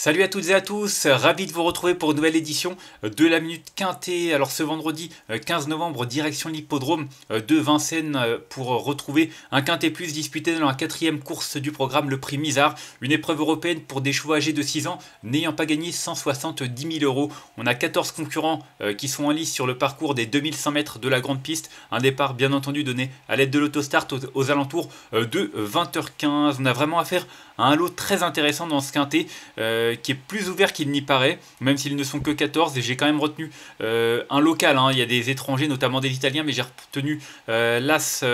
Salut à toutes et à tous, ravi de vous retrouver pour une nouvelle édition de la Minute Quintée. Alors ce vendredi 15 euh, novembre, direction l'hippodrome euh, de Vincennes euh, pour retrouver un Quintet Plus disputé dans la quatrième course du programme Le Prix Mizar, une épreuve européenne pour des chevaux âgés de 6 ans n'ayant pas gagné 170 000 euros. On a 14 concurrents qui sont en lice sur le parcours des 2100 mètres de la grande piste, un départ bien entendu donné à l'aide de l'autostart aux alentours de 20h15. On a vraiment affaire à un lot très intéressant dans ce Quintet. Euh, qui est plus ouvert qu'il n'y paraît, même s'ils ne sont que 14. Et j'ai quand même retenu euh, un local. Hein. Il y a des étrangers, notamment des Italiens, mais j'ai retenu euh, l'As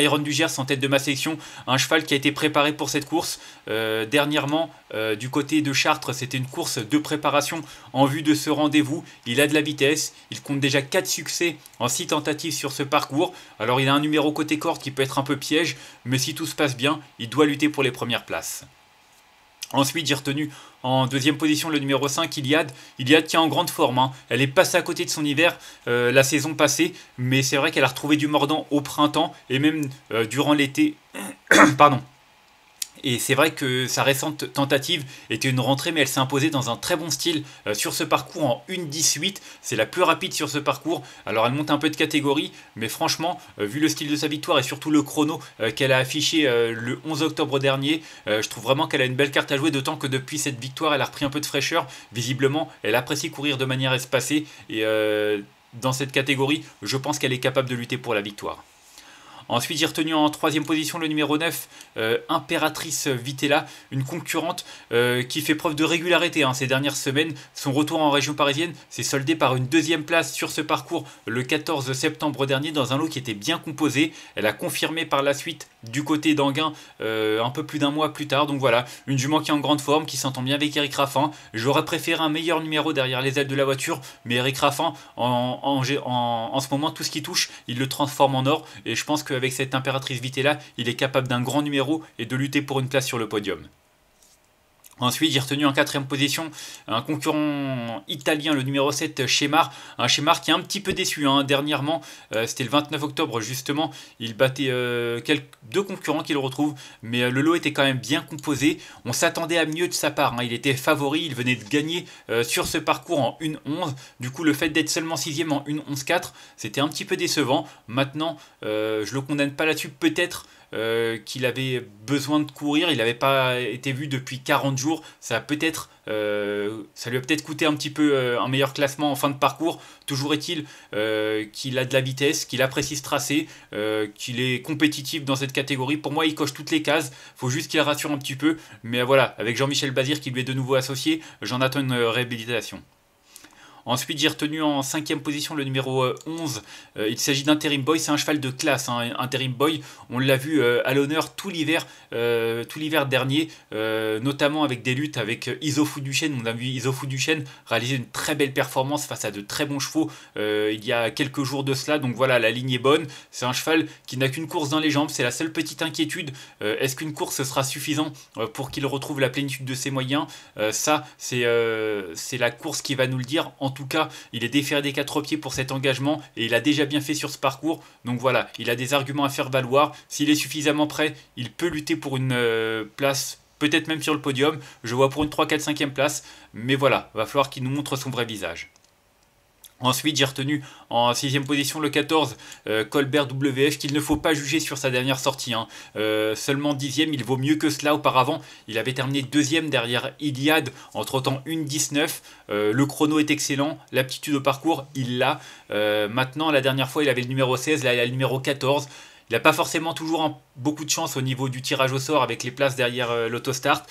Iron du en tête de ma section. Un cheval qui a été préparé pour cette course. dernièrement, du côté de Chartres, c'était une course de préparation en vue de ce rendez-vous. Il a de la vitesse. Il compte déjà 4 succès en 6 tentatives sur ce parcours. Alors il a un numéro côté corde qui peut être un peu piège, mais si tout se passe bien, il doit lutter pour les premières places. Ensuite, j'ai retenu en deuxième position le numéro 5, Iliad. Iliad qui est en grande forme. Hein. Elle est passée à côté de son hiver euh, la saison passée, mais c'est vrai qu'elle a retrouvé du mordant au printemps et même euh, durant l'été. Pardon et c'est vrai que sa récente tentative était une rentrée, mais elle s'est imposée dans un très bon style euh, sur ce parcours en 18 C'est la plus rapide sur ce parcours. Alors elle monte un peu de catégorie, mais franchement, euh, vu le style de sa victoire et surtout le chrono euh, qu'elle a affiché le 11 octobre dernier, je trouve vraiment qu'elle a une belle carte à jouer, d'autant que depuis cette victoire, elle a repris un peu de fraîcheur. Visiblement, elle apprécie courir de manière espacée. Et dans cette catégorie, je pense qu'elle est capable de lutter pour la victoire. Ensuite, j'ai retenu en troisième position le numéro 9, euh, Impératrice Vitella, une concurrente euh, qui fait preuve de régularité hein. ces dernières semaines. Son retour en région parisienne s'est soldé par une deuxième place sur ce parcours le 14 septembre dernier dans un lot qui était bien composé. Elle a confirmé par la suite du côté d'Anguin euh, un peu plus d'un mois plus tard. Donc voilà, une jument qui est en grande forme, qui s'entend bien avec Eric Raffin. J'aurais préféré un meilleur numéro derrière les ailes de la voiture, mais Eric Raffin, en, en, ce moment, tout ce qui touche, il le transforme en or. Et je pense qu'avec cette impératrice Vitella, il est capable d'un grand numéro et de lutter pour une place sur le podium. Ensuite, j'ai retenu en quatrième position un concurrent italien, le numéro 7, Schemar. Un Schemar qui est un petit peu déçu. Hein. Dernièrement, euh, c'était le 29 octobre, justement, il battait euh, deux concurrents qu'il retrouve, mais euh, le lot était quand même bien composé. On s'attendait à mieux de sa part. Hein. Il était favori, il venait de gagner sur ce parcours en 1-11. Du coup, le fait d'être seulement sixième en 1-11-4, c'était un petit peu décevant. Maintenant, je ne le condamne pas là-dessus, peut-être. qu'il avait besoin de courir, il n'avait pas été vu depuis 40 jours ça peut-être, euh, ça lui a peut-être coûté un petit peu euh, un meilleur classement en fin de parcours. Toujours est-il euh, qu'il a de la vitesse, qu'il apprécie ce tracé, qu'il est compétitif dans cette catégorie. Pour moi, il coche toutes les cases. Faut juste qu'il rassure un petit peu. Mais voilà, avec Jean-Michel Bazir qui lui est de nouveau associé, j'en attends une réhabilitation. Ensuite, j'ai retenu en cinquième position le numéro 11. Euh, euh, il s'agit d'Interim Boy, c'est un cheval de classe. Hein. Boy, on l'a vu euh, à l'honneur tout l'hiver tout l'hiver dernier, notamment avec des luttes avec du Chêne. On a vu du Chêne réaliser une très belle performance face à de très bons chevaux il y a quelques jours de cela. Donc voilà, la ligne est bonne. C'est un cheval qui n'a qu'une course dans les jambes. C'est la seule petite inquiétude. Est-ce qu'une course sera suffisante pour qu'il retrouve la plénitude de ses moyens Ça, c'est la course qui va nous le dire. En tout cas, il est déféré des quatre pieds pour cet engagement et il a déjà bien fait sur ce parcours. Donc voilà, il a des arguments à faire valoir. S'il est suffisamment prêt, il peut lutter pour une euh, place peut-être même sur le podium. Je vois pour une 3, 4, 5e place. Mais voilà, va falloir qu'il nous montre son vrai visage. Ensuite, j'ai retenu en sixième position le 14, euh, Colbert WF, qu'il ne faut pas juger sur sa dernière sortie. Hein. Euh, seulement dixième, il vaut mieux que cela. Auparavant, il avait terminé deuxième derrière Iliad, entre temps une 19. Euh, le chrono est excellent, l'aptitude au parcours, il l'a. maintenant, la dernière fois, il avait le numéro 16, là, il a le numéro 14. Il n'a pas forcément toujours beaucoup de chance au niveau du tirage au sort avec les places derrière l'autostart.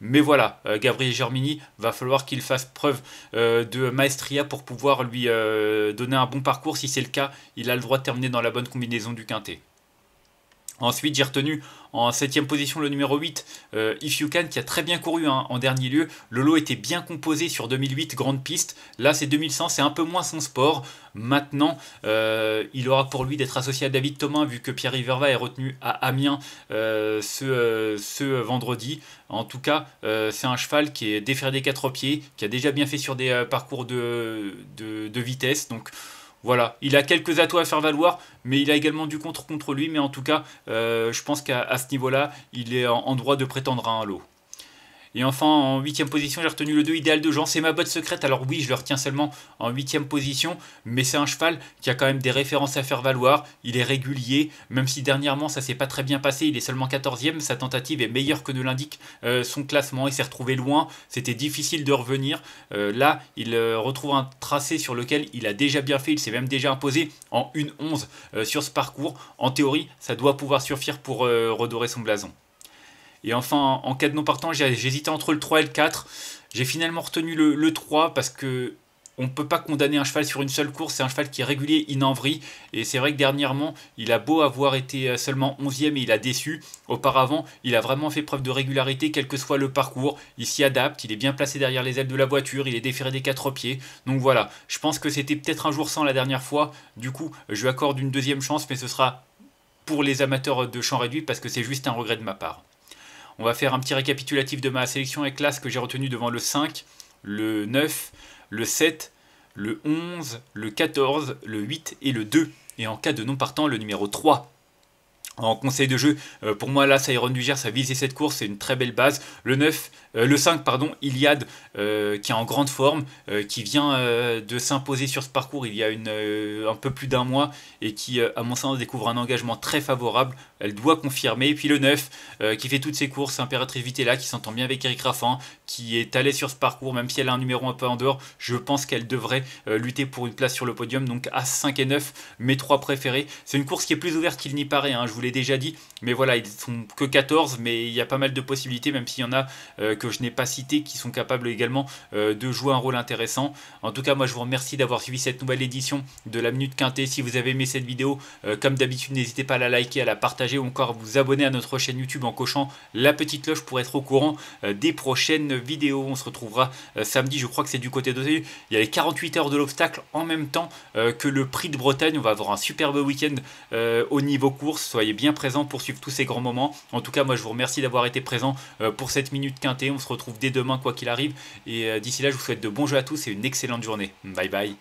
Mais voilà, euh, Gabriel Germini va falloir qu'il fasse preuve euh, de maestria pour pouvoir lui euh, donner un bon parcours. Si c'est le cas, il a le droit de terminer dans la bonne combinaison du quintet. Ensuite, j'ai retenu en 7 position le numéro 8, euh, If You Can, qui a très bien couru hein, en dernier lieu. Le lot était bien composé sur 2008, grande piste. Là, c'est 2100, c'est un peu moins son sport. Maintenant, euh, il aura pour lui d'être associé à David Thomas, vu que Pierre Riverva est retenu à Amiens euh, ce, ce, vendredi. En tout cas, c'est un cheval qui est déféré des quatre pieds, qui a déjà bien fait sur des parcours de, de vitesse. Donc, voilà, il a quelques atouts à faire valoir, mais il a également du contre contre lui. Mais en tout cas, euh, je pense qu'à ce niveau-là, il est en droit de prétendre à un lot. Et enfin, en huitième position, j'ai retenu le 2 idéal de Jean. C'est ma botte secrète. Alors oui, je le retiens seulement en huitième position, mais c'est un cheval qui a quand même des références à faire valoir. Il est régulier, même si dernièrement ça s'est pas très bien passé. Il est seulement 14e. Sa tentative est meilleure que ne l'indique euh, son classement. Il s'est retrouvé loin. C'était difficile de revenir. Euh, là, il euh, retrouve un tracé sur lequel il a déjà bien fait. Il s'est même déjà imposé en 1-11 sur ce parcours. En théorie, ça doit pouvoir suffire pour redorer son blason. Et enfin, en cas de non partant, j'ai j'hésitais entre le 3 et le 4. J'ai finalement retenu le, 3 parce que on ne peut pas condamner un cheval sur une seule course. C'est un cheval qui est régulier, in en Et c'est vrai que dernièrement, il a beau avoir été euh, seulement 11e et il a déçu. Auparavant, il a vraiment fait preuve de régularité, quel que soit le parcours. Il s'y adapte, il est bien placé derrière les ailes de la voiture, il est déféré des quatre pieds. Donc voilà, je pense que c'était peut-être un jour sans la dernière fois. Du coup, je lui accorde une deuxième chance, mais ce sera pour les amateurs de champs réduits parce que c'est juste un regret de ma part. On va faire un petit récapitulatif de ma sélection et classe que j'ai retenu devant le 5, le 9, le 7, le 11, le 14, le 8 et le 2. Et en cas de non partant, le numéro 3. En conseil de jeu, euh, pour moi là, Sairon du Gers a visé cette course, c'est une très belle base. Le 9, euh, le 5, pardon, Iliad, euh, qui est en grande forme, qui vient de s'imposer sur ce parcours il y a un peu plus d'un mois et qui, à mon sens, découvre un engagement très favorable. Elle doit confirmer. Et puis le 9, qui fait toutes ses courses, Impératrice Vitella, qui s'entend bien avec Eric Raffin, qui est allé sur ce parcours, même si elle a un numéro un peu en dehors, je pense qu'elle devrait lutter pour une place sur le podium. Donc à 5 et 9, mes trois préférés. C'est une course qui est plus ouverte qu'il n'y paraît. Hein. je voulais déjà dit, mais voilà, ils sont que 14, mais il y a pas mal de possibilités, même s'il y en a euh, que je n'ai pas cité, qui sont capables également euh, de jouer un rôle intéressant. En tout cas, moi je vous remercie d'avoir suivi cette nouvelle édition de la Minute Quintée. Si vous avez aimé cette vidéo, euh, comme d'habitude, n'hésitez pas à la liker, à la partager ou encore vous abonner à notre chaîne YouTube en cochant la petite cloche pour être au courant des prochaines vidéos. On se retrouvera samedi, je crois que c'est du côté d'Otaïu. Il y a les 48 heures de l'obstacle en même temps que le prix de Bretagne. On va avoir un superbe week-end au niveau course. Soyez bien présent pour suivre tous ces grands moments. En tout cas, moi je vous remercie d'avoir été présent euh, pour cette minute quintée. On se retrouve dès demain quoi qu'il arrive. Et euh, d'ici là, je vous souhaite de bons jeux à tous et une excellente journée. Bye bye.